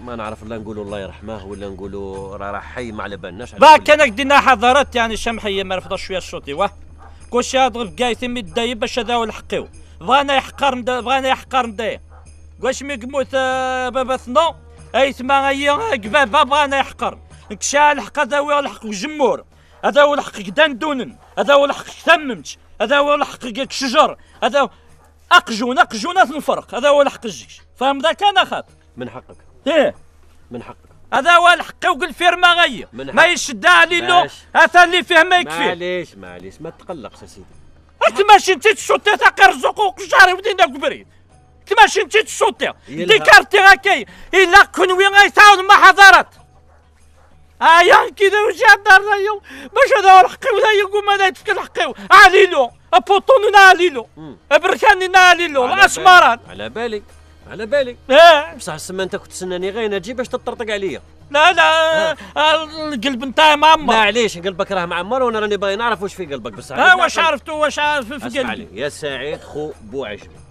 ما نعرف لا نقولوا الله يرحمه ولا نقولوا راه حي ما على بالناش باك كان دينا حضارات يعني شمحيه ما رفضش شويه الشوطي واه كلشي يضرب كاع يتم الدايب باش هذا الحقيو بغانا يحقر بغانا يحقر مدايم واش مقموت آه، بابا ثنو اي تما هي آه، قبابه بغانا يحقر كشا الحق هذا هو الحق الجمهور هذا هو الحق كدا دونن هذا هو الحق ثممت هذا هو الحق الشجر هذا اقجون اقجون تنفرق هذا هو الحق الجيش فاهم ذاك انا خاطر من حقك ايه من حقك هذا هو الحق وقل ما غير ما يشدها علي لو هذا اللي فيه ما يكفي معليش معليش ما تقلقش يا سيدي انت ماشي انت تشوتي تاقي رزق وقشاري ودينا كبريت انت ماشي انت تشوتي كارتي غاكي الا كنوي غيتعاون ما حضرت ايا كذا واش هضرنا اليوم باش هذا هو الحقي ولا يقوم انا يتفكر حقي عليلو بوطون عليلو بركاني عليلو الاسمران على بالي على بالي اه بصح سما انت كنت تسناني غير نجي باش تطرطق عليا لا لا القلب نتاعي معمر معليش قلبك راه معمر وانا راني باغي نعرف واش في قلبك بصح اه واش عرفتو واش عارف في قلبي يا سعيد خو بو عجمي